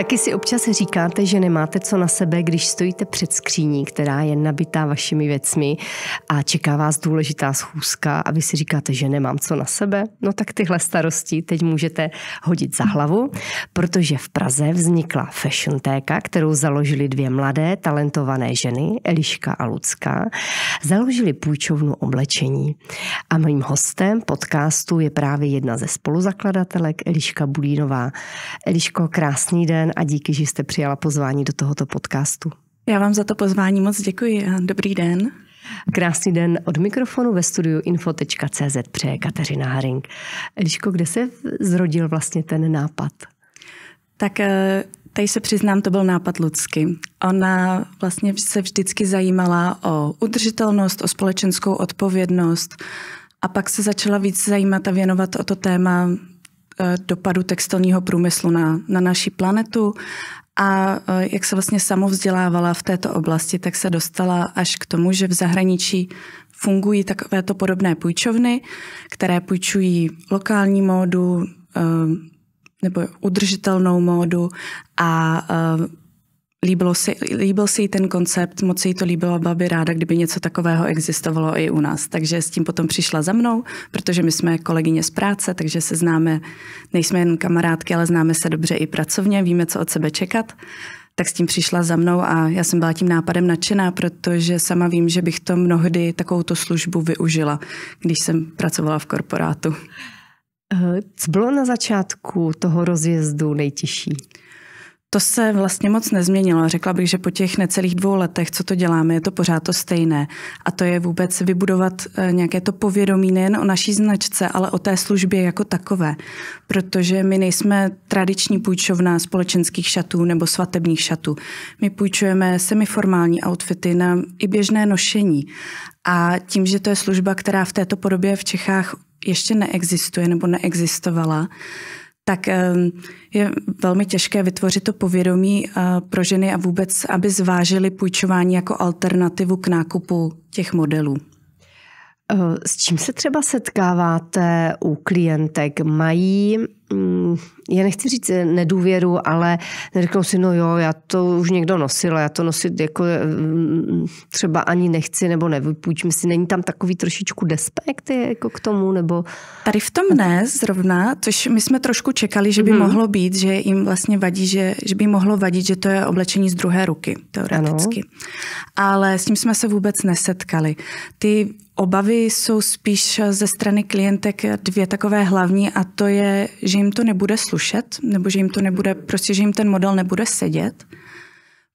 Taky si občas říkáte, že nemáte co na sebe, když stojíte před skříní, která je nabitá vašimi věcmi a čeká vás důležitá schůzka a vy si říkáte, že nemám co na sebe. No tak tyhle starosti teď můžete hodit za hlavu, protože v Praze vznikla Fashion Téka, kterou založili dvě mladé talentované ženy, Eliška a Lucka. Založili půjčovnu oblečení. A mým hostem podcastu je právě jedna ze spoluzakladatelek, Eliška Bulínová. Eliško, krásný den a díky, že jste přijala pozvání do tohoto podcastu. Já vám za to pozvání moc děkuji a dobrý den. Krásný den od mikrofonu ve studiu info.cz přeje Kateřina Haring. Eliško, kde se zrodil vlastně ten nápad? Tak eh, tady se přiznám, to byl nápad Lucky. Ona vlastně se vždycky zajímala o udržitelnost, o společenskou odpovědnost a pak se začala víc zajímat a věnovat o to téma Eh, dopadu textilního průmyslu na, na naši planetu a eh, jak se vlastně samovzdělávala v této oblasti, tak se dostala až k tomu, že v zahraničí fungují takovéto podobné půjčovny, které půjčují lokální módu eh, nebo udržitelnou módu a líbilo si, líbil si jí ten koncept, moc jí to líbilo byla by ráda, kdyby něco takového existovalo i u nás. Takže s tím potom přišla za mnou, protože my jsme kolegyně z práce, takže se známe, nejsme jen kamarádky, ale známe se dobře i pracovně, víme, co od sebe čekat. Tak s tím přišla za mnou a já jsem byla tím nápadem nadšená, protože sama vím, že bych to mnohdy takovouto službu využila, když jsem pracovala v korporátu. Eh, co bylo na začátku toho rozjezdu nejtěžší? To se vlastně moc nezměnilo. Řekla bych, že po těch necelých dvou letech, co to děláme, je to pořád to stejné. A to je vůbec vybudovat eh, nějaké to povědomí nejen o naší značce, ale o té službě jako takové. Protože my nejsme tradiční půjčovna společenských šatů nebo svatebních šatů. My půjčujeme semiformální outfity na i běžné nošení. A tím, že to je služba, která v této podobě v Čechách ještě neexistuje nebo neexistovala, tak ehm, je velmi těžké vytvořit to povědomí eh, pro ženy a vůbec, aby zvážili půjčování jako alternativu k nákupu těch modelů. Eh, s čím se třeba setkáváte u klientek? Mají, mm, já nechci říct eh, nedůvěru, ale řeknou si, no jo, já to už někdo nosil, já to nosit jako eh, mm, třeba ani nechci nebo nevypůjčím si. Není tam takový trošičku despekt jako k tomu? nebo? Tady v tom ne zrovna, což my jsme trošku čekali, že by hmm. mohlo být, že jim vlastně vadí, že, že by mohlo vadit, že to je oblečení z druhé ruky, teoreticky. Ano. Ale s tím jsme se vůbec nesetkali. Ty obavy jsou spíš ze strany klientek dvě takové hlavní a to je, že jim to nebude slušet, nebo že jim to nebude, prostě, že jim ten model nebude sedět,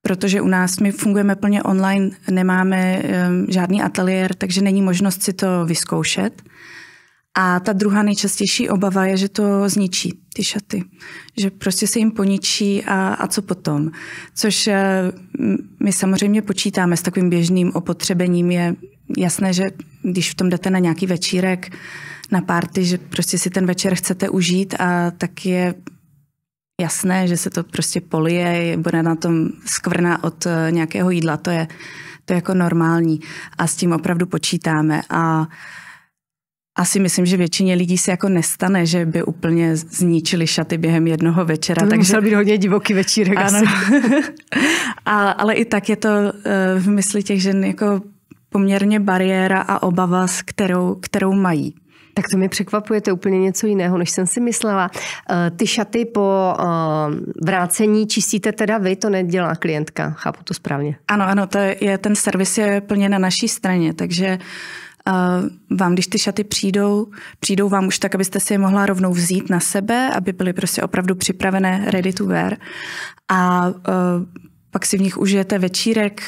protože u nás my fungujeme plně online, nemáme um, žádný ateliér, takže není možnost si to vyzkoušet. A ta druhá nejčastější obava je, že to zničí ty šaty. Že prostě se jim poničí a, a co potom. Což eh, my samozřejmě počítáme s takovým běžným opotřebením. Je jasné, že když v tom jdete na nějaký večírek, na párty, že prostě si ten večer chcete užít a tak je jasné, že se to prostě polije, bude na tom skvrna od eh, nějakého jídla. To je, to je jako normální a s tím opravdu počítáme. A uh, asi myslím, že většině lidí se jako nestane, že by úplně zničili šaty během jednoho večera. To by takže... musel být hodně divoký večírek. Ano. a, ale i tak je to eh, v mysli těch žen jako poměrně bariéra a obava, s kterou, kterou mají. Tak to mi překvapuje, to je úplně něco jiného, než jsem si myslela. Eh, ty šaty po eh, vrácení čistíte teda vy, to nedělá klientka, chápu to správně. Ano, ano, to je, ten servis je plně na naší straně, takže uh, vám, když ty šaty přijdou, přijdou vám už tak, abyste si je mohla rovnou vzít na sebe, aby byly prostě opravdu připravené ready to wear. A e, pak si v nich užijete večírek,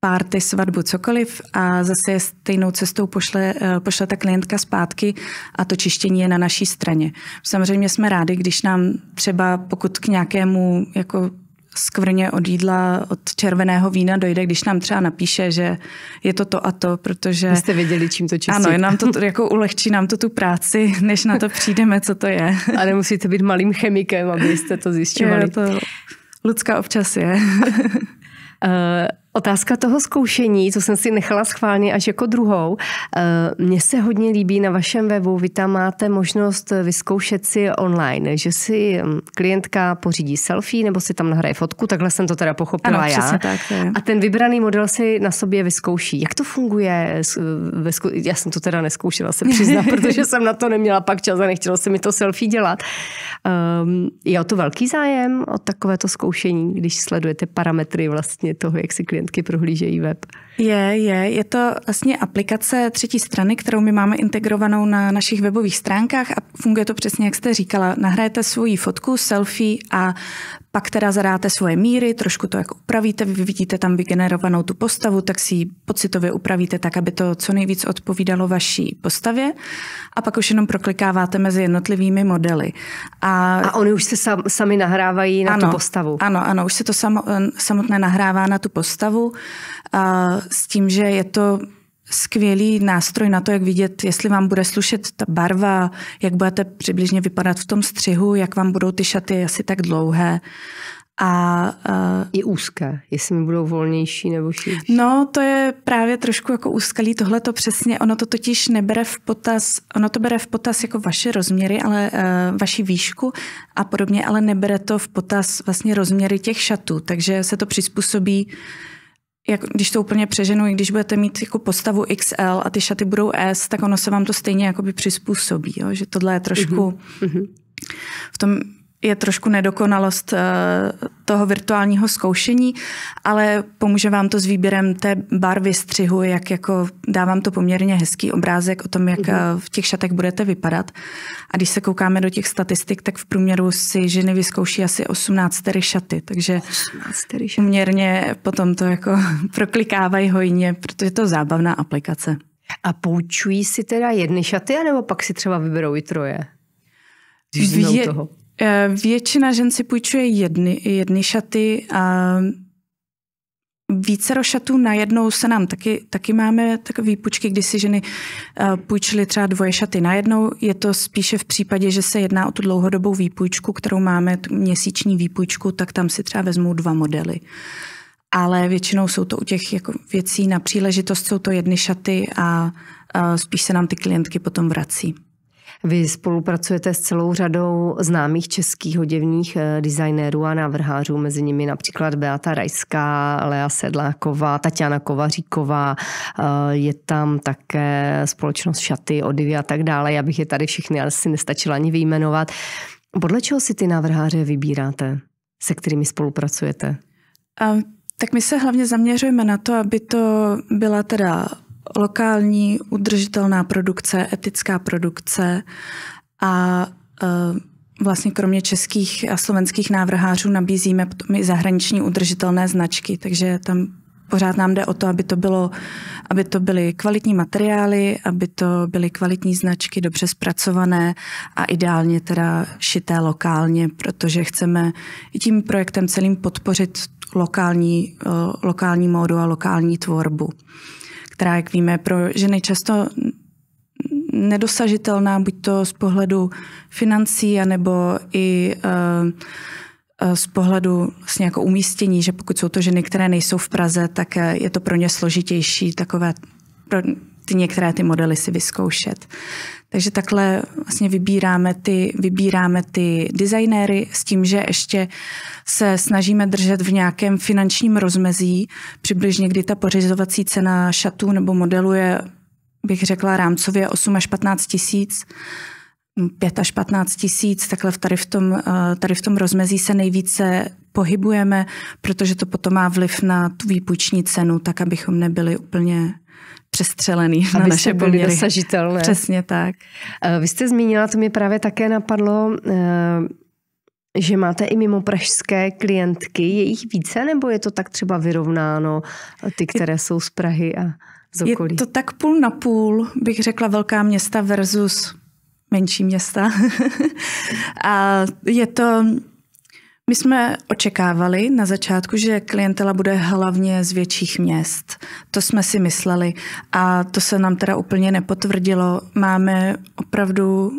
párty, svatbu, cokoliv a zase stejnou cestou pošle, e, pošle ta klientka zpátky a to čištění je na naší straně. Samozřejmě jsme rádi, když nám třeba pokud k nějakému jako skvrně od jídla, od červeného vína dojde, když nám třeba napíše, že je to to a to, protože... Vy jste věděli, čím to čistit. Ano, nám to jako ulehčí nám to tu práci, než na to přijdeme, co to je. A nemusíte být malým chemikem, abyste to zjišťovali. Je, to Lucka občas je. Eh, Otázka toho zkoušení, co jsem si nechala schválně až jako druhou. Eh, mně se hodně líbí na vašem webu, vy tam máte možnost vyzkoušet si online, že si mm, klientka pořídí selfie nebo si tam nahraje fotku, takhle jsem to teda pochopila ano, já. Tak, a ten vybraný model si na sobě vyzkouší. Jak to funguje? Eh, já jsem to teda neskoušela se přiznat, protože jsem na to neměla pak čas a nechtělo se mi to selfie dělat. Ehm, je o to velký zájem o takovéto zkoušení, když sledujete parametry vlastně toho, jak si klient klientky prohlížejí web. Je, je. Je to vlastně aplikace třetí strany, kterou my máme integrovanou na našich webových stránkách a funguje to přesně, jak jste říkala. Nahrajete svoji fotku, selfie a pak teda zadáte svoje míry, trošku to jako upravíte, vy vidíte tam vygenerovanou tu postavu, tak si ji pocitově upravíte tak, aby to co nejvíc odpovídalo vaší postavě a pak už jenom proklikáváte mezi jednotlivými modely. A, a oni už se sam, sami nahrávají na ano, tu postavu. Ano, ano, už se to samo, eh, samotné nahrává na tu postavu a s tím, že je to skvělý nástroj na to, jak vidět, jestli vám bude slušet ta barva, jak budete přibližně vypadat v tom střihu, jak vám budou ty šaty asi tak dlouhé. A, uh, I úzké, jestli mi budou volnější nebo širší. No, to je právě trošku jako úskalý tohle to přesně. Ono to totiž nebere v potaz, ono to bere v potaz jako vaše rozměry, ale uh, vaši výšku a podobně, ale nebere to v potaz vlastně rozměry těch šatů, takže se to přizpůsobí uh, jak, když to úplně přeženu, i když budete mít jako postavu XL a ty šaty budou S, tak ono se vám to stejně jakoby přizpůsobí, jo? že tohle je trošku mm-hmm. v tom je trošku nedokonalost eh, toho virtuálního zkoušení, ale pomůže vám to s výběrem té barvy střihu, jak jako dávám to poměrně hezký obrázek o tom, jak mhm. eh, v těch šatech budete vypadat. A když se koukáme do těch statistik, tak v průměru si ženy vyzkouší asi 18 tedy šaty, takže 18 šaty. poměrně potom to jako proklikávají hojně, protože to je zábavná aplikace. A poučují si teda jedny šaty, anebo pak si třeba vyberou i troje? Když toho. Eh, většina žen si půjčuje jedny, jedny šaty a více rošatů najednou se nám taky, taky máme takové půjčky, kdy si ženy eh, půjčily třeba dvoje šaty najednou. Je to spíše v případě, že se jedná o tu dlouhodobou výpůjčku, kterou máme, tu měsíční výpůjčku, tak tam si třeba vezmou dva modely. Ale většinou jsou to u těch jako věcí na příležitost, jsou to jedny šaty a, a eh, spíš se nám ty klientky potom vrací. Vy spolupracujete s celou řadou známých českých oděvních eh, designérů a návrhářů, mezi nimi například Beata Rajská, Lea Sedláková, Tatiana Kovaříková, eh, je tam také společnost Šaty, Odivy a tak dále. Já bych je tady všechny asi nestačila ani vyjmenovat. Podle čeho si ty návrháře vybíráte, se kterými spolupracujete? Um. Tak my se hlavně zaměřujeme na to, aby to byla teda lokální udržitelná produkce, etická produkce a e, vlastně kromě českých a slovenských návrhářů nabízíme potom i zahraniční udržitelné značky, takže tam pořád nám jde o to, aby to, bylo, aby to byly kvalitní materiály, aby to byly kvalitní značky, dobře zpracované a ideálně teda šité lokálně, protože chceme tím projektem celým podpořit lokální, e, lokální módu a lokální tvorbu která, jak víme, pro ženy často nedosažitelná, buď to z pohledu financí, anebo i eh, eh, z pohledu vlastně jako umístění, že pokud jsou to ženy, které nejsou v Praze, tak eh, je to pro ně složitější takové, pro ty některé ty modely si vyzkoušet. Takže takhle vlastně vybíráme ty, vybíráme ty designéry s tím, že ještě se snažíme držet v nějakém finančním rozmezí. Přibližně kdy ta pořizovací cena šatů nebo modelu je, bych řekla, rámcově 8 až 15 tisíc. 5 až 15 tisíc, takhle tady v, tom, eh, tady v tom rozmezí se nejvíce pohybujeme, protože to potom má vliv na tu výpůjční cenu, tak abychom nebyli úplně přestřelený na na naše byli poměry. dosažitelné. Přesně tak. Eh, vy jste zmínila, to mě právě také napadlo, eh, že máte i mimo pražské klientky. Je jich více nebo je to tak třeba vyrovnáno, ty, které jsou z Prahy a z okolí? Je to tak půl na půl, bych řekla, velká města versus menší města. a je to my jsme očekávali na začátku, že klientela bude hlavně z větších měst. To jsme si mysleli a to se nám teda úplně nepotvrdilo. Máme opravdu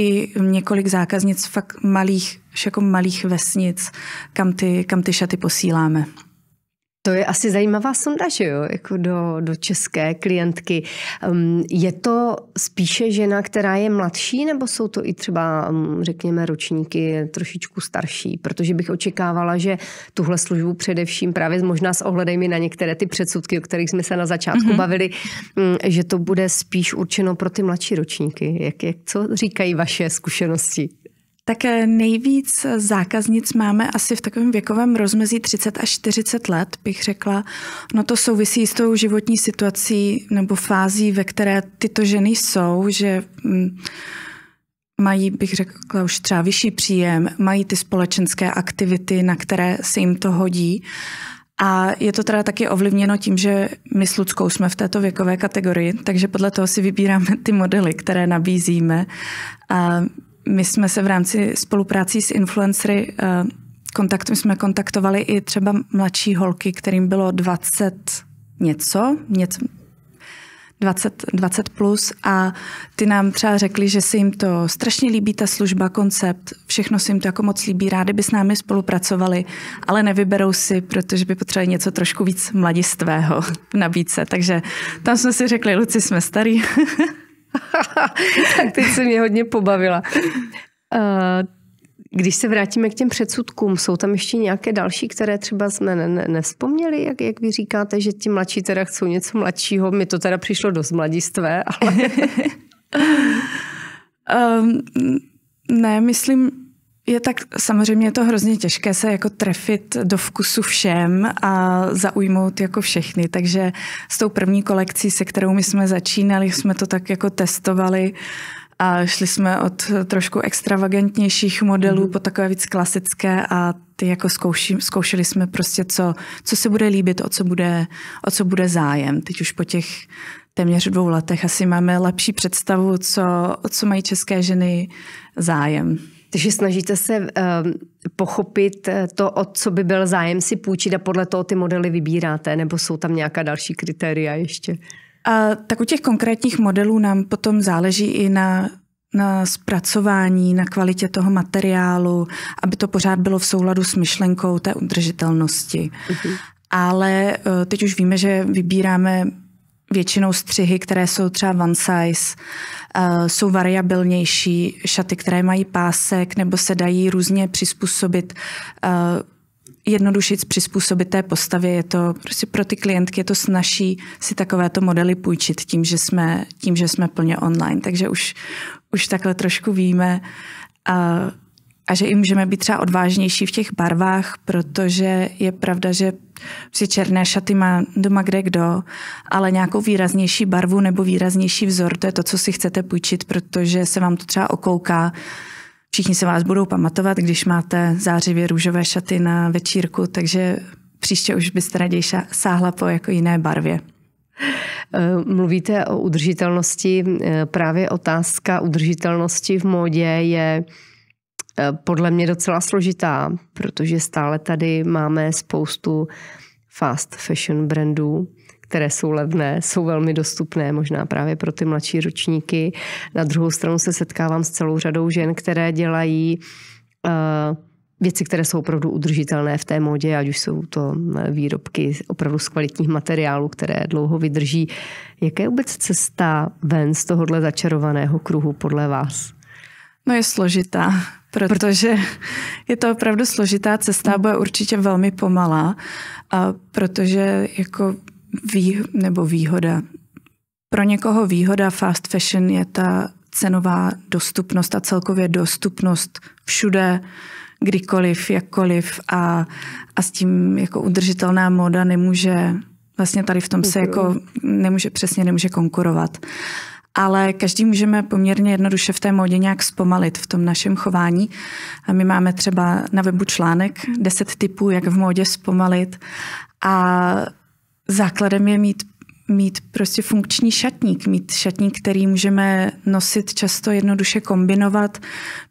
i několik zákaznic fakt malých, jako malých vesnic, kam ty, kam ty šaty posíláme. To je asi zajímavá sonda, že jo, jako do, do české klientky. Um, je to spíše žena, která je mladší, nebo jsou to i třeba, um, řekněme, ročníky trošičku starší? Protože bych očekávala, že tuhle službu především právě možná s ohledem na některé ty předsudky, o kterých jsme se na začátku mm-hmm. bavili, um, že to bude spíš určeno pro ty mladší ročníky. Jak, jak, co říkají vaše zkušenosti? Tak eh, nejvíc zákaznic máme asi v takovém věkovém rozmezí 30 až 40 let, bych řekla. No to souvisí s tou životní situací nebo fází, ve které tyto ženy jsou, že mm, mají, bych řekla, už třeba vyšší příjem, mají ty společenské aktivity, na které se jim to hodí. A je to teda taky ovlivněno tím, že my s Luckou jsme v této věkové kategorii, takže podle toho si vybíráme ty modely, které nabízíme. A my jsme se v rámci spoluprácí s influencery eh, kontakt, my jsme kontaktovali i třeba mladší holky, kterým bylo 20 něco, něco 20, 20 plus a ty nám třeba řekli, že se jim to strašně líbí, ta služba, koncept, všechno se jim to jako moc líbí, rádi by s námi spolupracovali, ale nevyberou si, protože by potřebovali něco trošku víc mladistvého v nabídce. Takže tam jsme si řekli, Luci, jsme starý. tak teď se mě hodně pobavila. Eh, když se vrátíme k těm předsudkům, jsou tam ještě nějaké další, které třeba jsme ne, ne, nevzpomněli, jak, jak vy říkáte, že ti mladší teda chcou něco mladšího, mi to teda přišlo dost mladistvé, ale... um, ne, myslím, je tak samozřejmě je to hrozně těžké se jako trefit do vkusu všem a zaujmout jako všechny. Takže s tou první kolekcí, se kterou my jsme začínali, jsme to tak jako testovali a šli jsme od trošku extravagantnějších modelů mm. po takové víc klasické a ty jako zkouši, zkoušeli jsme prostě, co, co se bude líbit, o co bude, o co bude zájem. Teď už po těch téměř dvou letech asi máme lepší představu, co, o co mají české ženy zájem. Takže snažíte se eh, pochopit eh, to, o co by byl zájem si půjčit a podle toho ty modely vybíráte, nebo jsou tam nějaká další kritéria ještě? A, tak u těch konkrétních modelů nám potom záleží i na na zpracování, na kvalitě toho materiálu, aby to pořád bylo v souladu s myšlenkou té udržitelnosti. Uh-huh. Ale eh, teď už víme, že vybíráme většinou střihy, které jsou třeba one size, eh, jsou variabilnější, šaty, které mají pásek nebo se dají různě přizpůsobit eh, jednodušit přizpůsobit té postavě. Je to prostě pro ty klientky je to snaží si takovéto modely půjčit tím, že jsme, tím, že jsme plně online. Takže už, už takhle trošku víme, eh, a že i můžeme být třeba odvážnější v těch barvách, protože je pravda, že si černé šaty má doma kde kdo, ale nějakou výraznější barvu nebo výraznější vzor, to je to, co si chcete půjčit, protože se vám to třeba okouká. Všichni se vás budou pamatovat, když máte zářivě růžové šaty na večírku, takže příště už byste raději sáhla po jako jiné barvě. Eh, mluvíte o udržitelnosti. Eh, právě otázka udržitelnosti v módě je Eh, podle mě docela složitá, protože stále tady máme spoustu fast fashion brandů, které jsou levné, jsou velmi dostupné, možná právě pro ty mladší ročníky. Na druhou stranu se setkávám s celou řadou žen, které dělají eh, věci, které jsou opravdu udržitelné v té modě, ať už jsou to eh, výrobky opravdu z kvalitních materiálů, které dlouho vydrží. Jaká je vůbec cesta ven z tohohle začarovaného kruhu podle vás? No je složitá protože je to opravdu složitá cesta, bude určitě velmi pomalá, a protože jako vý, nebo výhoda. Pro někoho výhoda fast fashion je ta cenová dostupnost a celkově dostupnost všude, kdykoliv, jakkoliv a, a s tím jako udržitelná moda nemůže, vlastně tady v tom se jako nemůže, přesně nemůže konkurovat ale každý můžeme poměrně jednoduše v té módě nějak zpomalit v tom našem chování. A my máme třeba na webu článek 10 typů, jak v módě zpomalit a základem je mít mít prostě funkční šatník, mít šatník, který můžeme nosit často jednoduše kombinovat,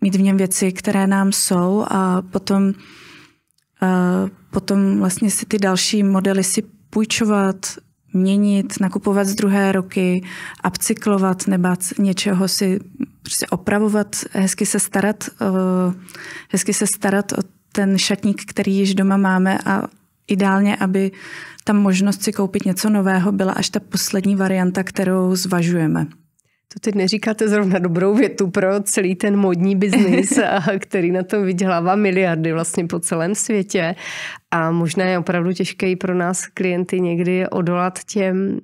mít v něm věci, které nám jsou a potom, uh, potom vlastně si ty další modely si půjčovat, měnit, nakupovat z druhé roky, upcyklovat, nebát něčeho si prostě opravovat, hezky se starat, eh, hezky se starat o ten šatník, který již doma máme a ideálně, aby ta možnost si koupit něco nového byla až ta poslední varianta, kterou zvažujeme. To teď neříkáte zrovna dobrou větu pro celý ten modní biznis, který na tom vydělává miliardy vlastně po celém světě. A možná je opravdu těžké i pro nás klienty někdy odolat těm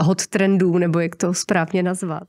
hot trendům, nebo jak to správně nazvat.